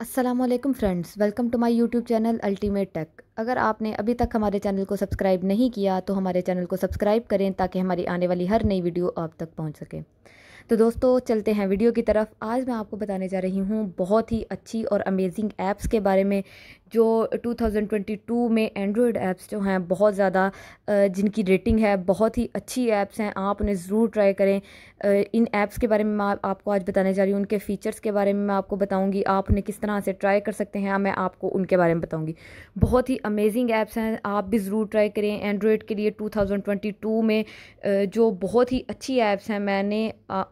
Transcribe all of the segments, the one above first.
Aslam friends welcome to my YouTube channel Ultimate Tech अगर आपने अभी तक हमारे चैनल को सब्सक्राइब नहीं किया तो हमारे चैनल को सब्सक्राइब करें ताकि हमारी आने वाली हर नई वीडियो आप तक पहुंच सके तो दोस्तों चलते हैं वीडियो की तरफ आज मैं आपको बताने जा रही हूँ बहुत ही अच्छी और अमेजिंग ऐप्स के बारे में जो 2022 में एंड्रॉयड ऐप्स जो हैं बहुत ज़्यादा जिनकी रेटिंग है बहुत ही अच्छी ऐप्स हैं आप उन्हें ज़रूर ट्राई करें इन ऐप्स के बारे में मैं आपको आज बताने जा रही हूँ उनके फ़ीचर्स के बारे में मैं आपको बताऊँगी आप उन्हें किस तरह से ट्राई कर सकते हैं मैं आपको उनके बारे में बताऊँगी बहुत ही अमेजिंग ऐप्स हैं आप भी ज़रूर ट्राई करें एंड्रॉयड के लिए टू में जो बहुत ही अच्छी ऐप्स हैं मैंने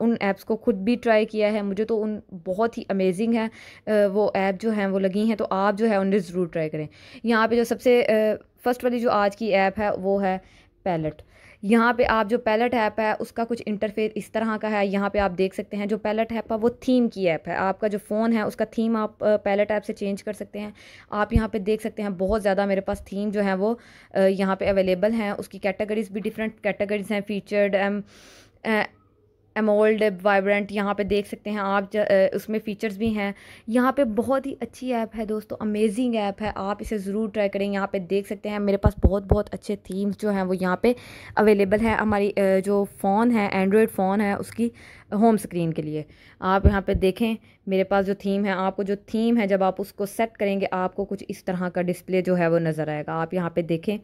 उन ऐप्स को खुद भी ट्राई किया है मुझे तो उन बहुत ही अमेजिंग है वो ऐप जो हैं वो लगी हैं तो आप जो है उन्हें ज़रूर ट्राई करें यहाँ पे जो सबसे फ़र्स्ट वाली जो आज की ऐप है वो है पैलेट यहाँ पे आप जो पैलेट ऐप है उसका कुछ इंटरफेस इस तरह का है यहाँ पे आप देख सकते हैं जो पैलेट ऐप है वो थीम की ऐप है आपका जो फ़ोन है उसका थीम आप पैलेट ऐप से चेंज कर सकते हैं आप यहाँ पे देख सकते हैं बहुत ज़्यादा मेरे पास थीम जो है वो यहाँ पे अवेलेबल हैं उसकी कैटेगरीज भी डिफरेंट कैटेगरीज हैं फीचर्ड एम एमोल्ड वाइब्रेंट यहाँ पे देख सकते हैं आप उसमें फ़ीचर्स भी हैं यहाँ पे बहुत ही अच्छी ऐप है दोस्तों अमेजिंग ऐप है आप इसे ज़रूर ट्राई करें यहाँ पे देख सकते हैं मेरे पास बहुत बहुत अच्छे थीम्स जो हैं वो यहाँ पे अवेलेबल है हमारी जो फ़ोन है एंड्रॉयड फ़ोन है उसकी होम स्क्रीन के लिए आप यहाँ पर देखें मेरे पास जो थीम है आपको जो थीम है जब आप उसको सेट करेंगे आपको कुछ इस तरह का डिस्प्ले जो है वो नज़र आएगा आप यहाँ पे देखें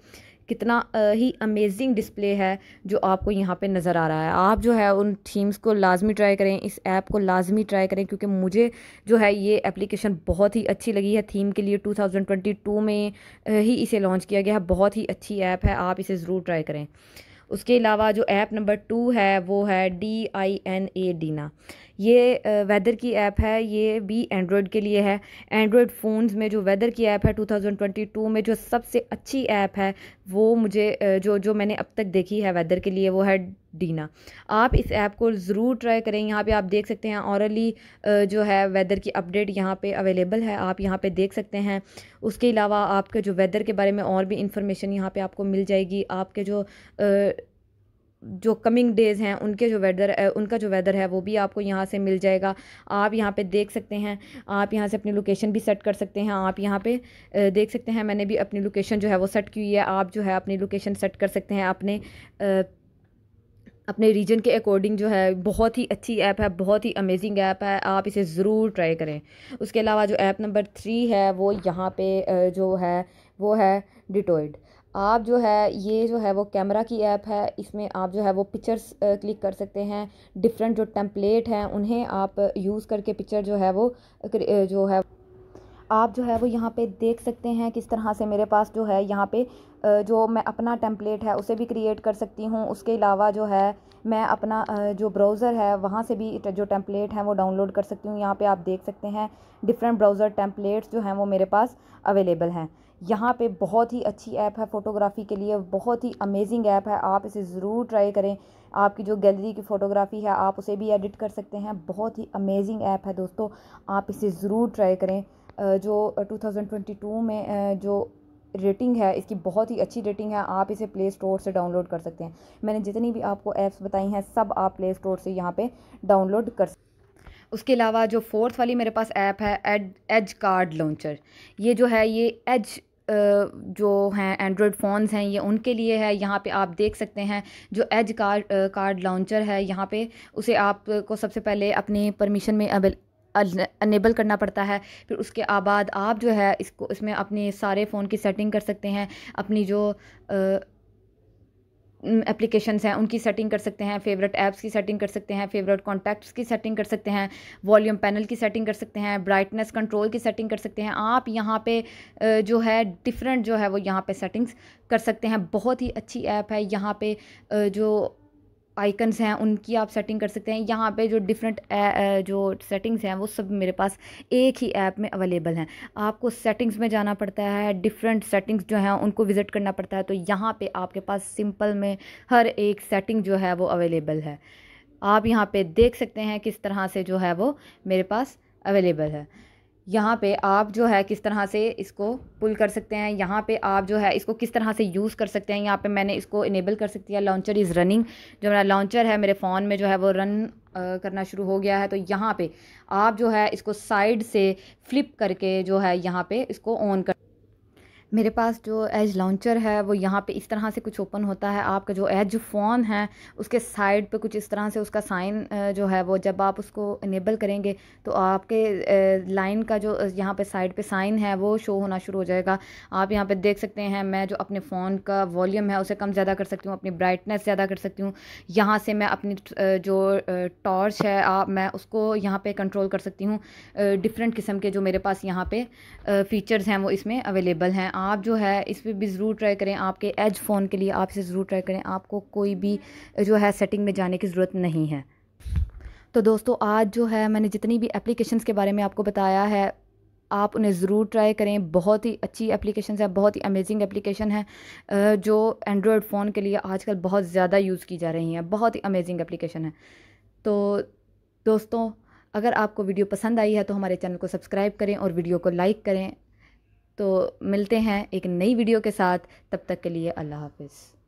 कितना ही अमेजिंग डिस्प्ले है जो आपको यहाँ पे नज़र आ रहा है आप जो है उन थीम्स को लाजमी ट्राई करें इस ऐप को लाजमी ट्राई करें क्योंकि मुझे जो है ये एप्लीकेशन बहुत ही अच्छी लगी है थीम के लिए 2022 में ही इसे लॉन्च किया गया है बहुत ही अच्छी ऐप है आप इसे ज़रूर ट्राई करें उसके अलावा जो ऐप नंबर टू है वो है डी आई एन ए डीना ये वेदर की ऐप है ये भी एंड्रॉयड के लिए है एंड्रॉयड फ़ोन्स में जो वेदर की ऐप है 2022 में जो सबसे अच्छी ऐप है वो मुझे जो जो मैंने अब तक देखी है वेदर के लिए वो है डीना आप इस ऐप को ज़रूर ट्राई करें यहाँ पे आप देख सकते हैं औरली जो है वेदर की अपडेट यहाँ पे अवेलेबल है आप यहाँ पे देख सकते हैं उसके अलावा आपके जो वेदर के बारे में और भी इंफॉर्मेशन यहाँ पे आपको मिल जाएगी आपके जो जो कमिंग डेज़ हैं उनके जो वेदर उनका जो वेदर है वो भी आपको यहाँ से मिल जाएगा आप यहाँ पे देख सकते हैं आप यहाँ से अपनी लोकेशन भी सेट कर सकते हैं आप यहाँ पे देख सकते हैं मैंने भी अपनी लोकेशन जो है वो सेट की हुई है आप जो है अपनी लोकेशन सेट कर सकते हैं अपने अपने रीजन के अकॉर्डिंग जो है बहुत ही अच्छी ऐप है बहुत ही अमेजिंग ऐप है आप इसे ज़रूर ट्राई करें उसके अलावा जो ऐप नंबर थ्री है वो यहाँ पे जो है वो है डिटोइड आप जो है ये जो है वो कैमरा की ऐप है इसमें आप जो है वो पिक्चर्स क्लिक कर सकते हैं डिफरेंट जो टेम्पलेट हैं उन्हें आप यूज़ करके पिक्चर जो है वो जो है आप जो है वो यहाँ पे देख सकते हैं किस तरह से मेरे पास जो है यहाँ पे जो मैं अपना टेम्पलेट है उसे भी क्रिएट कर सकती हूँ उसके अलावा जो है मैं अपना जो ब्राउज़र है वहाँ से भी जो टेम्पलेट है वो डाउनलोड कर सकती हूँ यहाँ पे आप देख सकते हैं डिफरेंट ब्राउज़र टेम्पलेट्स जो हैं वो मेरे पास अवेलेबल हैं यहाँ पे बहुत ही अच्छी ऐप है फ़ोटोग्राफ़ी के लिए बहुत ही अमेजिंग ऐप है आप इसे ज़रूर ट्राई करें आपकी जो गैलरी की फ़ोटोग्राफ़ी है आप उसे भी एडिट कर सकते हैं बहुत ही अमेजिंग ऐप है दोस्तों आप इसे ज़रूर ट्राई करें जो 2022 में जो रेटिंग है इसकी बहुत ही अच्छी रेटिंग है आप इसे प्ले स्टोर से डाउनलोड कर सकते हैं मैंने जितनी भी आपको ऐप्स बताई हैं सब आप प्ले स्टोर से यहाँ पे डाउनलोड कर सकते उसके अलावा जो फोर्थ वाली मेरे पास ऐप है एड एज कार्ड लॉन्चर ये जो है ये एज जो हैं एंड्रॉयड फ़ोन्स हैं ये उनके लिए है यहाँ पे आप देख सकते हैं जो एज कार्ड कार्ड लॉन्चर है यहाँ पे उसे आपको सबसे पहले अपनी परमिशन में अनेबल करना पड़ता है फिर उसके बाद आप जो है इसको इसमें अपने सारे फ़ोन की सेटिंग कर सकते हैं अपनी जो एप्लीकेशंस हैं उनकी सेटिंग कर सकते हैं फेवरेट ऐप्स की सेटिंग कर सकते हैं फेवरेट कॉन्टैक्ट्स की सेटिंग कर सकते हैं वॉल्यूम पैनल की सेटिंग कर सकते हैं ब्राइटनेस कंट्रोल की सेटिंग कर सकते हैं आप यहाँ पे जो है डिफरेंट जो है वो यहाँ पे सेटिंग्स कर सकते हैं बहुत ही अच्छी ऐप है यहाँ पे जो आइकन्स हैं उनकी आप सेटिंग कर सकते हैं यहाँ पे जो डिफरेंट जो सेटिंग्स हैं वो सब मेरे पास एक ही ऐप में अवेलेबल हैं आपको सेटिंग्स में जाना पड़ता है डिफरेंट सेटिंग्स जो हैं उनको विज़िट करना पड़ता है तो यहाँ पे आपके पास सिंपल में हर एक सेटिंग जो है वो अवेलेबल है आप यहाँ पर देख सकते हैं किस तरह से जो है वो मेरे पास अवेलेबल है यहाँ पे आप जो है किस तरह से इसको पुल कर सकते हैं यहाँ पे आप जो है इसको किस तरह से यूज़ कर सकते हैं यहाँ पे मैंने इसको इनेबल कर सकती है लॉन्चर इज़ रनिंग जो मेरा लॉन्चर है मेरे फ़ोन में जो है वो रन करना शुरू हो गया है तो यहाँ पे आप जो है इसको साइड से फ्लिप करके जो है यहाँ पे इसको ऑन कर मेरे पास जो एज लॉन्चर है वो यहाँ पे इस तरह से कुछ ओपन होता है आपका जो एज फ़ोन है उसके साइड पे कुछ इस तरह से उसका साइन जो है वो जब आप उसको इनेबल करेंगे तो आपके लाइन का जो यहाँ पे साइड पे साइन है वो शो होना शुरू हो जाएगा आप यहाँ पे देख सकते हैं मैं जो अपने फ़ोन का वॉल्यूम है उसे कम ज़्यादा कर सकती हूँ अपनी ब्राइटनेस ज़्यादा कर सकती हूँ यहाँ से मैं अपनी जो टॉर्च है आप मैं उसको यहाँ पर कंट्रोल कर सकती हूँ डिफरेंट किस्म के जो मेरे पास यहाँ पर फ़ीचर्स हैं वो इसमें अवेलेबल हैं आप जो है इस पर भी ज़रूर ट्राई करें आपके एज फ़ोन के लिए आप इसे ज़रूर ट्राई करें आपको कोई भी जो है सेटिंग में जाने की ज़रूरत नहीं है तो दोस्तों आज जो है मैंने जितनी भी एप्लीकेशंस के बारे में आपको बताया है आप उन्हें ज़रूर ट्राई करें बहुत ही अच्छी एप्लीकेशन है बहुत ही अमेजिंग एप्लीकेशन है जो एंड्रॉयड फ़ोन के लिए आजकल बहुत ज़्यादा यूज़ की जा रही हैं बहुत ही अमेजिंग एप्लीकेशन है तो दोस्तों अगर आपको वीडियो पसंद आई है तो हमारे चैनल को सब्सक्राइब करें और वीडियो को लाइक करें तो मिलते हैं एक नई वीडियो के साथ तब तक के लिए अल्लाह हाफिज़